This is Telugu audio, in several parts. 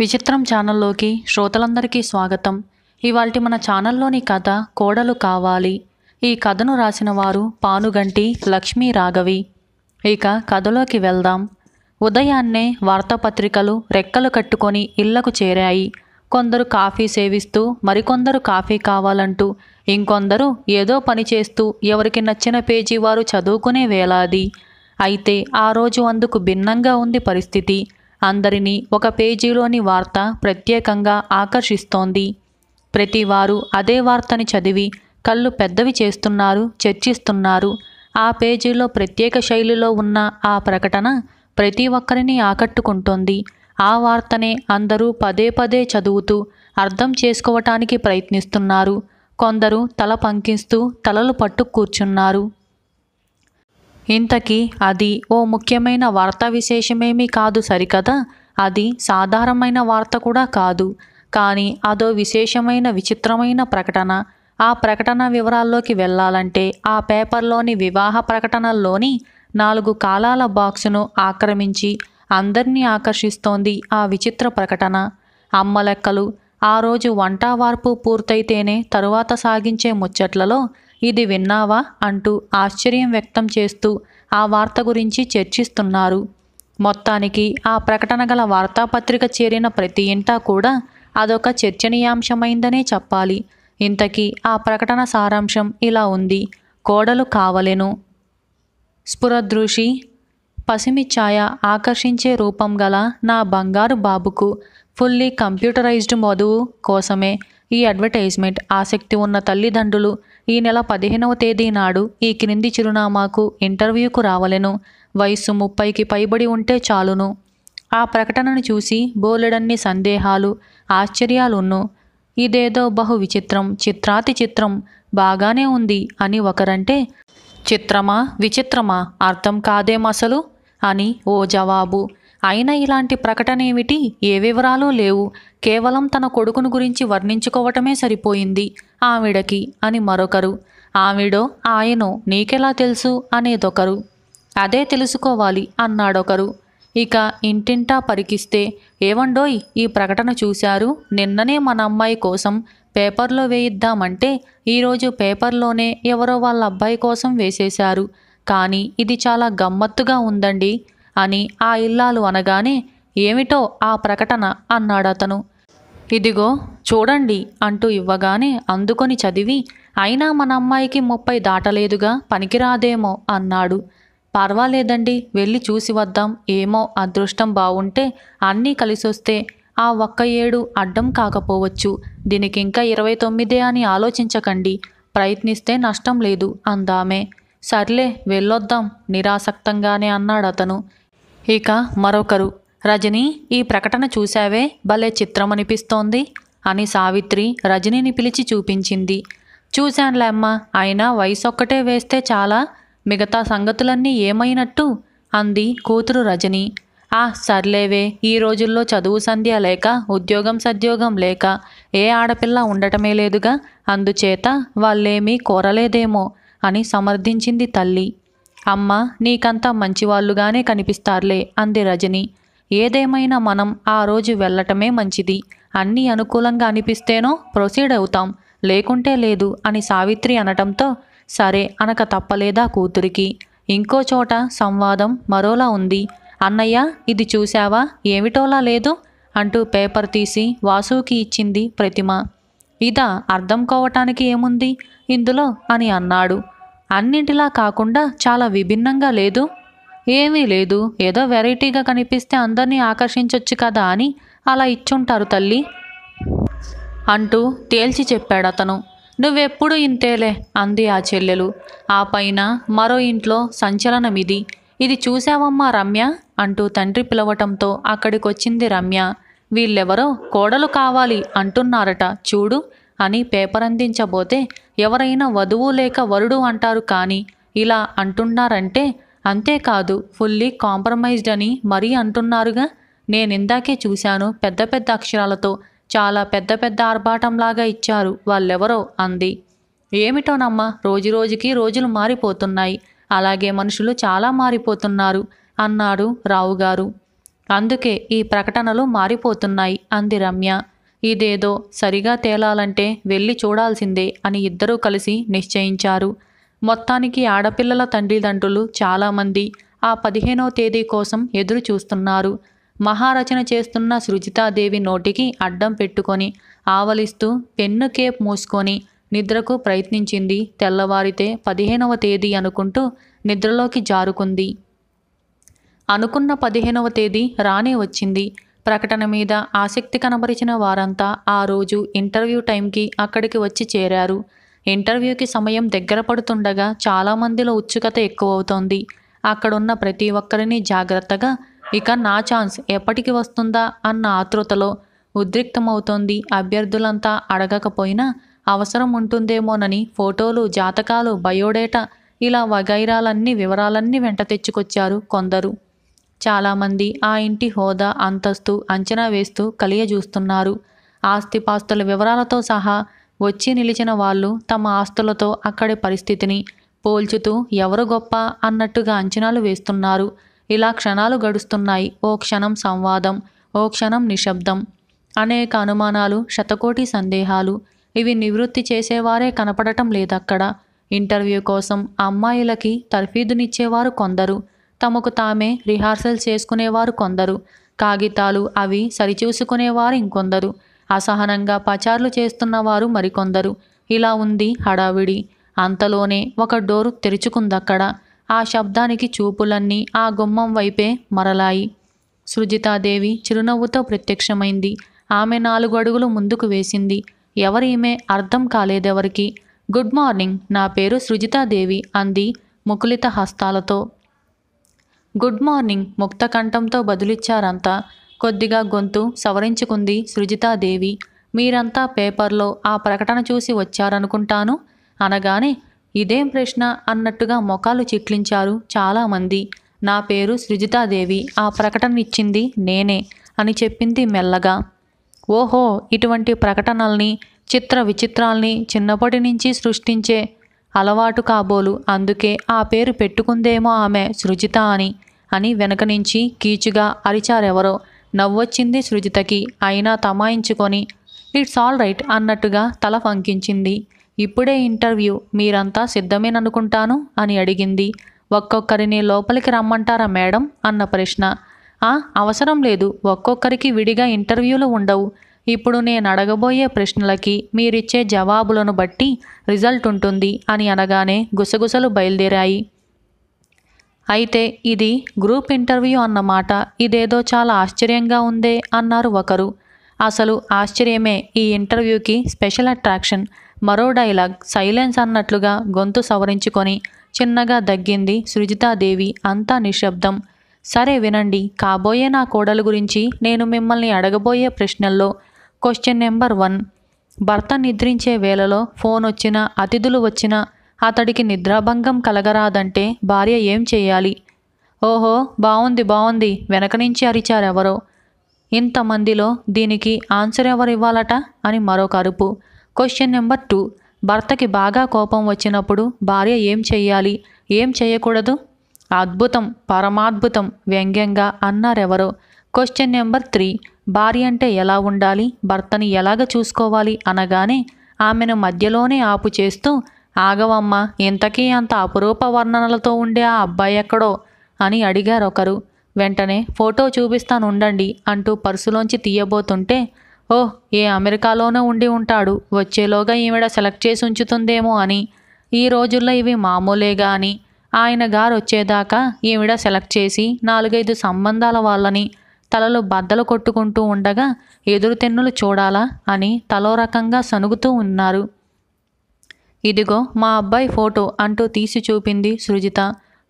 విచిత్రం ఛానల్లోకి శ్రోతలందరికీ స్వాగతం ఇవాల్టి మన ఛానల్లోని కథ కోడలు కావాలి ఈ కథను రాసిన వారు పానుగంటి లక్ష్మీ రాఘవి ఇక కథలోకి వెళ్దాం ఉదయాన్నే వార్తాపత్రికలు రెక్కలు కట్టుకొని ఇళ్లకు చేరాయి కొందరు కాఫీ సేవిస్తూ మరికొందరు కాఫీ కావాలంటూ ఇంకొందరు ఏదో పని చేస్తూ ఎవరికి నచ్చిన పేజీ వారు చదువుకునే వేలాది అయితే ఆ రోజు అందుకు భిన్నంగా ఉంది పరిస్థితి అందరినీ ఒక పేజీలోని వార్త ప్రత్యేకంగా ఆకర్షిస్తోంది ప్రతివారు అదే వార్తని చదివి కళ్ళు పెద్దవి చేస్తున్నారు చర్చిస్తున్నారు ఆ పేజీలో ప్రత్యేక శైలిలో ఉన్న ఆ ప్రకటన ప్రతి ఒక్కరిని ఆకట్టుకుంటోంది ఆ వార్తనే అందరూ పదే పదే చదువుతూ అర్థం చేసుకోవటానికి ప్రయత్నిస్తున్నారు కొందరు తల పంకిస్తూ తలలు పట్టు కూర్చున్నారు ఇంతకీ అది ఓ ముఖ్యమైన వార్తా విశేషమేమీ కాదు సరికదా అది సాధారణమైన వార్త కూడా కాదు కానీ అదో విశేషమైన విచిత్రమైన ప్రకటన ఆ ప్రకటన వివరాల్లోకి వెళ్ళాలంటే ఆ పేపర్లోని వివాహ ప్రకటనల్లోని నాలుగు కాలాల బాక్సును ఆక్రమించి అందరినీ ఆకర్షిస్తోంది ఆ విచిత్ర ప్రకటన అమ్మలెక్కలు ఆ రోజు వంటావార్పు పూర్తయితేనే తరువాత సాగించే ముచ్చట్లలో ఇది విన్నావా అంటూ ఆశ్చర్యం వ్యక్తం చేస్తూ ఆ వార్త గురించి చర్చిస్తున్నారు మొత్తానికి ఆ ప్రకటన గల వార్తాపత్రిక చేరిన ప్రతి ఇంటా కూడా అదొక చర్చనీయాంశమైందనే చెప్పాలి ఇంతకీ ఆ ప్రకటన సారాంశం ఇలా ఉంది కోడలు కావలెను స్ఫురదృషి పసిమిఛాయ ఆకర్షించే రూపం గల నా బంగారు బాబుకు ఫుల్లీ కంప్యూటరైజ్డ్ మధువు కోసమే ఈ అడ్వర్టైజ్మెంట్ ఆసక్తి ఉన్న తల్లిదండ్రులు ఈ నెల పదిహేనవ తేదీ నాడు ఈ క్రింది చిరునామాకు ఇంటర్వ్యూకు రావలెను వయస్సు ముప్పైకి పైబడి ఉంటే చాలును ఆ ప్రకటనను చూసి బోలెడన్ని సందేహాలు ఆశ్చర్యాలున్ను ఇదేదో బహు విచిత్రం చిత్రాతి చిత్రం బాగానే ఉంది అని ఒకరంటే చిత్రమా విచిత్రమా అర్థం కాదేమసలు అని ఓ జవాబు అయినా ఇలాంటి ప్రకటన ఏమిటి ఏ వివరాలు లేవు కేవలం తన కొడుకును గురించి వర్ణించుకోవటమే సరిపోయింది ఆవిడకి అని మరొకరు ఆవిడో ఆయనో నీకెలా తెలుసు అనేదొకరు అదే తెలుసుకోవాలి అన్నాడొకరు ఇక ఇంటింటా పరికిస్తే ఏవండోయ్ ఈ ప్రకటన చూశారు నిన్ననే మన అమ్మాయి కోసం పేపర్లో వేయిద్దామంటే ఈరోజు పేపర్లోనే ఎవరో వాళ్ళ అబ్బాయి కోసం వేసేశారు కానీ ఇది చాలా గమ్మత్తుగా ఉందండి అని ఆ ఇల్లాలు అనగానే ఏమిటో ఆ ప్రకటన అన్నాడతను ఇదిగో చూడండి అంటూ ఇవ్వగానే అందుకొని చదివి అయినా మన అమ్మాయికి ముప్పై దాటలేదుగా పనికిరాదేమో అన్నాడు పర్వాలేదండి వెళ్ళి చూసి వద్దాం ఏమో అదృష్టం బావుంటే అన్నీ కలిసొస్తే ఆ ఒక్క ఏడు అడ్డం కాకపోవచ్చు దీనికి ఇంకా ఇరవై తొమ్మిదే అని ఆలోచించకండి ప్రయత్నిస్తే నష్టం లేదు అందామే సర్లే వెళ్ళొద్దాం నిరాసక్తంగానే అన్నాడతను ఇక మరొకరు రజని ఈ ప్రకటన చూశావే భలే చిత్రం అనిపిస్తోంది అని సావిత్రి రజనీని పిలిచి చూపించింది చూశానులే అమ్మ అయినా వయసు ఒక్కటే వేస్తే చాలా మిగతా సంగతులన్నీ ఏమైనట్టు అంది కూతురు రజని ఆ సర్లేవే ఈ రోజుల్లో చదువు సంధ్య లేక ఉద్యోగం సద్యోగం లేక ఏ ఆడపిల్ల ఉండటమే లేదుగా అందుచేత వాళ్ళేమీ కోరలేదేమో అని సమర్థించింది తల్లి అమ్మ నీకంతా మంచివాళ్ళుగానే కనిపిస్తారులే అంది రజని ఏదేమైనా మనం ఆ రోజు వెళ్ళటమే మంచిది అన్నీ అనుకూలంగా అనిపిస్తేనో ప్రొసీడ్ అవుతాం లేకుంటే లేదు అని సావిత్రి అనటంతో సరే అనక తప్పలేదా కూతురికి ఇంకో చోట సంవాదం మరోలా ఉంది అన్నయ్య ఇది చూశావా ఏమిటోలా లేదు అంటూ పేపర్ తీసి వాసుకి ఇచ్చింది ప్రతిమ ఇదా అర్థం కోవటానికి ఏముంది ఇందులో అని అన్నాడు అన్నింటిలా కాకుండా చాలా విభిన్నంగా లేదు ఏమీ లేదు ఏదో వెరైటీగా కనిపిస్తే అందరినీ ఆకర్షించొచ్చు కదా అని అలా ఇచ్చుంటారు తల్లి అంటూ తేల్చి చెప్పాడు అతను నువ్వెప్పుడు ఇంతేలే అంది ఆ చెల్లెలు ఆ పైన మరో ఇంట్లో సంచలనం ఇది ఇది చూసావమ్మా రమ్య అంటూ తండ్రి పిలవటంతో అక్కడికొచ్చింది రమ్య వీళ్ళెవరో కోడలు కావాలి అంటున్నారట చూడు అని పేపర్ అందించబోతే ఎవరైనా వధువు లేక వరుడు అంటారు కానీ ఇలా అంటున్నారంటే అంతేకాదు ఫుల్లీ కాంప్రమైజ్డ్ అని మరీ అంటున్నారుగా నేను ఇందాకే చూశాను పెద్ద పెద్ద అక్షరాలతో చాలా పెద్ద పెద్ద ఆర్భాటంలాగా ఇచ్చారు వాళ్ళెవరో అంది ఏమిటోనమ్మా రోజు రోజుకి రోజులు మారిపోతున్నాయి అలాగే మనుషులు చాలా మారిపోతున్నారు అన్నాడు రావుగారు అందుకే ఈ ప్రకటనలు మారిపోతున్నాయి అంది రమ్య ఇదేదో సరిగా తేలాలంటే వెళ్ళి చూడాల్సిందే అని ఇద్దరూ కలిసి నిశ్చయించారు మొత్తానికి ఆడపిల్లల తండ్రిదండ్రులు చాలామంది ఆ పదిహేనో తేదీ కోసం ఎదురు చూస్తున్నారు మహారచన చేస్తున్న సృజితాదేవి నోటికి అడ్డం పెట్టుకొని ఆవలిస్తూ పెన్ను కేప్ మూసుకొని నిద్రకు ప్రయత్నించింది తెల్లవారితే పదిహేనవ తేదీ అనుకుంటూ నిద్రలోకి జారుకుంది అనుకున్న పదిహేనవ తేదీ రానే వచ్చింది ప్రకటన మీద ఆసక్తి కనబరిచిన వారంతా ఆ రోజు ఇంటర్వ్యూ టైంకి అక్కడికి వచ్చి చేరారు ఇంటర్వ్యూకి సమయం దగ్గర పడుతుండగా చాలామందిలో ఉత్సుకత ఎక్కువవుతోంది అక్కడున్న ప్రతి ఒక్కరిని జాగ్రత్తగా ఇక నా ఛాన్స్ ఎప్పటికి వస్తుందా అన్న ఆతృతలో ఉద్రిక్తమవుతోంది అభ్యర్థులంతా అడగకపోయినా అవసరం ఉంటుందేమోనని ఫోటోలు జాతకాలు బయోడేటా ఇలా వగైరాలన్నీ వివరాలన్నీ వెంట తెచ్చుకొచ్చారు కొందరు చాలామంది ఆ ఇంటి హోదా అంతస్తు అంచనా వేస్తూ కలియజూస్తున్నారు ఆస్తిపాస్తుల వివరాలతో సహా వచ్చి నిలిచిన వాళ్ళు తమ ఆస్తులతో అక్కడి పరిస్థితిని పోల్చుతూ ఎవరు గొప్ప అన్నట్టుగా అంచనాలు వేస్తున్నారు ఇలా క్షణాలు గడుస్తున్నాయి ఓ క్షణం సంవాదం ఓ క్షణం నిశ్శబ్దం అనేక అనుమానాలు శతకోటి సందేహాలు ఇవి నివృత్తి చేసేవారే కనపడటం లేదక్కడ ఇంటర్వ్యూ కోసం అమ్మాయిలకి తర్ఫీదునిచ్చేవారు కొందరు తమకు తామే రిహార్సల్ చేసుకునేవారు కొందరు కాగితాలు అవి సరిచూసుకునేవారు ఇంకొందరు అసహనంగా పచార్లు చేస్తున్నవారు మరికొందరు ఇలా ఉంది హడావిడి అంతలోనే ఒక డోరు తెరుచుకుందక్కడ ఆ శబ్దానికి చూపులన్నీ ఆ గుమ్మం వైపే మరలాయి సృజితాదేవి చిరునవ్వుతో ప్రత్యక్షమైంది ఆమె నాలుగు అడుగులు ముందుకు వేసింది ఎవరీమే అర్థం కాలేదెవరికి గుడ్ మార్నింగ్ నా పేరు సృజితాదేవి అంది ముకులిత హస్తాలతో గుడ్ మార్నింగ్ ముక్త కంఠంతో బదులిచ్చారంతా కొద్దిగా గొంతు సవరించుకుంది సృజితాదేవి మీరంతా పేపర్లో ఆ ప్రకటన చూసి వచ్చారనుకుంటాను అనగానే ఇదేం ప్రశ్న అన్నట్టుగా మొఖాలు చిట్లించారు చాలామంది నా పేరు సృజితాదేవి ఆ ప్రకటన ఇచ్చింది నేనే అని చెప్పింది మెల్లగా ఓహో ఇటువంటి ప్రకటనల్ని చిత్ర విచిత్రాల్ని చిన్నప్పటి నుంచి సృష్టించే అలవాటు కాబోలు అందుకే ఆ పేరు పెట్టుకుందేమో ఆమె సృజిత అని అని వెనక నుంచి కీచుగా అరిచారెవరో నవ్వొచ్చింది సృజితకి అయినా తమాయించుకొని ఇట్స్ ఆల్ రైట్ అన్నట్టుగా తల పంకించింది ఇప్పుడే ఇంటర్వ్యూ మీరంతా సిద్ధమేననుకుంటాను అని అడిగింది ఒక్కొక్కరిని లోపలికి రమ్మంటారా మేడం అన్న ప్రశ్న అవసరం లేదు ఒక్కొక్కరికి విడిగా ఇంటర్వ్యూలు ఉండవు ఇప్పుడు నేను అడగబోయే ప్రశ్నలకి మీరిచ్చే జవాబులను బట్టి రిజల్ట్ ఉంటుంది అని అనగానే గుసగుసలు బయలుదేరాయి అయితే ఇది గ్రూప్ ఇంటర్వ్యూ అన్నమాట ఇదేదో చాలా ఆశ్చర్యంగా ఉందే అన్నారు ఒకరు అసలు ఆశ్చర్యమే ఈ ఇంటర్వ్యూకి స్పెషల్ అట్రాక్షన్ మరో డైలాగ్ సైలెన్స్ అన్నట్లుగా గొంతు సవరించుకొని చిన్నగా దగ్గింది సృజితాదేవి అంతా నిశ్శబ్దం సరే వినండి కాబోయే నా కోడలు గురించి నేను మిమ్మల్ని అడగబోయే ప్రశ్నల్లో క్వశ్చన్ నెంబర్ వన్ భర్త నిద్రించే వేళలో ఫోన్ వచ్చినా అతిథులు వచ్చినా అతడికి నిద్రాభంగం కలగరాదంటే భార్య ఏం చేయాలి ఓహో బాగుంది బాగుంది వెనక నుంచి అరిచారెవరో ఇంతమందిలో దీనికి ఆన్సర్ ఎవరు ఇవ్వాలట అని మరొక అరుపు క్వశ్చన్ నెంబర్ టూ భర్తకి బాగా కోపం వచ్చినప్పుడు భార్య ఏం చేయాలి ఏం చేయకూడదు అద్భుతం పరమాద్భుతం వ్యంగ్యంగా అన్నారెవరో క్వశ్చన్ నెంబర్ త్రీ భార్య అంటే ఎలా ఉండాలి భర్తని ఎలాగ చూసుకోవాలి అనగానే ఆమెను మధ్యలోనే ఆపు చేస్తూ ఆగవమ్మ ఇంతకీ అంత అపురూప వర్ణనలతో ఉండే ఆ అబ్బాయి ఎక్కడో అని అడిగారు ఒకరు వెంటనే ఫోటో చూపిస్తాను ఉండండి అంటూ పర్సులోంచి తీయబోతుంటే ఓహ్ ఏ అమెరికాలోనే ఉండి ఉంటాడు వచ్చేలోగా ఈవిడ సెలెక్ట్ చేసి ఉంచుతుందేమో అని ఈ రోజుల్లో ఇవి మామూలేగా అని ఆయన గారు వచ్చేదాకా ఈవిడ సెలెక్ట్ చేసి నాలుగైదు సంబంధాల వాళ్ళని తలలో బద్దలు కొట్టుకుంటూ ఉండగా ఎదురుతెన్నులు చూడాలా అని తలో రకంగా సనుగుతూ ఉన్నారు ఇదిగో మా అబ్బాయి ఫోటో అంటూ తీసి చూపింది సృజిత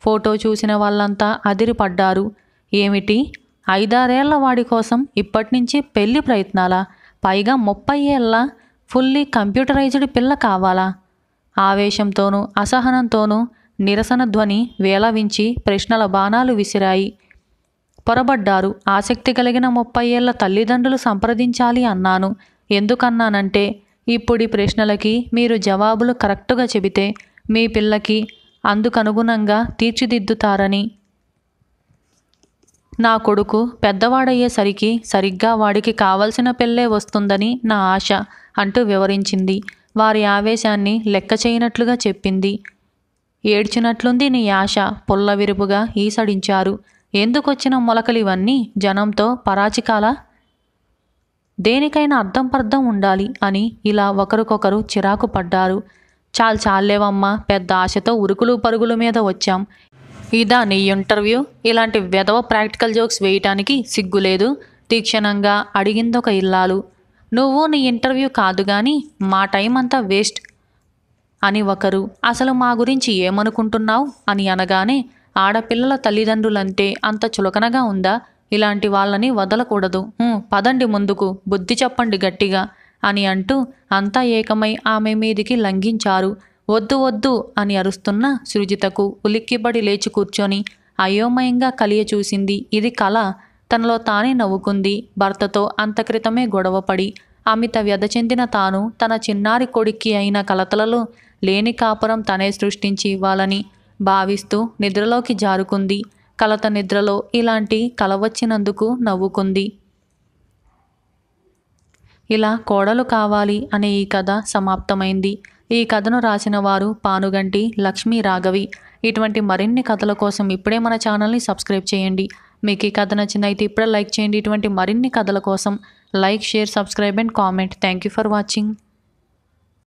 ఫోటో చూసిన వాళ్ళంతా అదిరిపడ్డారు ఏమిటి ఐదారేళ్ల వాడి కోసం ఇప్పటినుంచి పెళ్లి ప్రయత్నాలా పైగా ముప్పై ఏళ్ళ ఫుల్లీ కంప్యూటరైజ్డ్ పిల్ల కావాలా ఆవేశంతోనూ అసహనంతోనూ నిరసన ధ్వని వేలవించి ప్రశ్నల బాణాలు విసిరాయి పొరబడ్డారు ఆసక్తి కలిగిన ముప్పై ఏళ్ల తల్లిదండ్రులు సంప్రదించాలి అన్నాను ఎందుకన్నానంటే ఇప్పుడు ఈ ప్రశ్నలకి మీరు జవాబులు కరెక్టుగా చెబితే మీ పిల్లకి అందుకనుగుణంగా తీర్చిదిద్దుతారని నా కొడుకు పెద్దవాడయ్యేసరికి సరిగ్గా వాడికి కావలసిన పెళ్ళే వస్తుందని నా ఆశ అంటూ వివరించింది వారి ఆవేశాన్ని లెక్క చేయనట్లుగా చెప్పింది ఏడ్చినట్లుంది నీ ఆశ పొల్ల విరుపుగా ఈసడించారు ఎందుకొచ్చిన మొలకలు ఇవన్నీ జనంతో పరాచికాల దేనికైనా అర్థం పర్థం ఉండాలి అని ఇలా ఒకరికొకరు చిరాకు పడ్డారు చాలు చాలేవమ్మా పెద్ద ఆశతో ఉరుకులు పరుగుల మీద వచ్చాం ఇదా నీ ఇంటర్వ్యూ ఇలాంటి వెధవ ప్రాక్టికల్ జోక్స్ వేయటానికి సిగ్గులేదు తీక్షణంగా అడిగిందొక ఇల్లాలు నువ్వు నీ ఇంటర్వ్యూ కాదు కానీ మా టైం అంతా వేస్ట్ అని ఒకరు అసలు మా గురించి ఏమనుకుంటున్నావు అని అనగానే ఆడపిల్లల తల్లిదండ్రులంటే అంత చులకనగా ఉందా ఇలాంటి వాళ్ళని వదలకూడదు పదండి ముందుకు బుద్ధి చెప్పండి గట్టిగా అని అంటూ అంతా ఏకమై ఆమె మీదికి లంఘించారు వద్దు వద్దు అని అరుస్తున్న సృజితకు ఉలిక్కిబడి లేచి కూర్చొని అయోమయంగా కలియ చూసింది ఇది కళ తనలో తానే నవ్వుకుంది భర్తతో అంతక్రితమే గొడవపడి అమిత వ్యధ చెందిన తాను తన చిన్నారి కొడుక్కి అయిన కలతలలో లేని కాపురం తనే సృష్టించి వాళ్ళని భావిస్తూ నిద్రలోకి జారుకుంది కలత నిద్రలో ఇలాంటి కల వచ్చినందుకు నవ్వుకుంది ఇలా కోడలు కావాలి అనే ఈ కథ సమాప్తమైంది ఈ కథను రాసిన వారు పానుగంటి లక్ష్మీ రాఘవి ఇటువంటి మరిన్ని కథల కోసం ఇప్పుడే మన ఛానల్ని సబ్స్క్రైబ్ చేయండి మీకు ఈ కథ నచ్చినైతే ఇప్పుడే లైక్ చేయండి ఇటువంటి మరిన్ని కథల కోసం like share subscribe and comment thank you for watching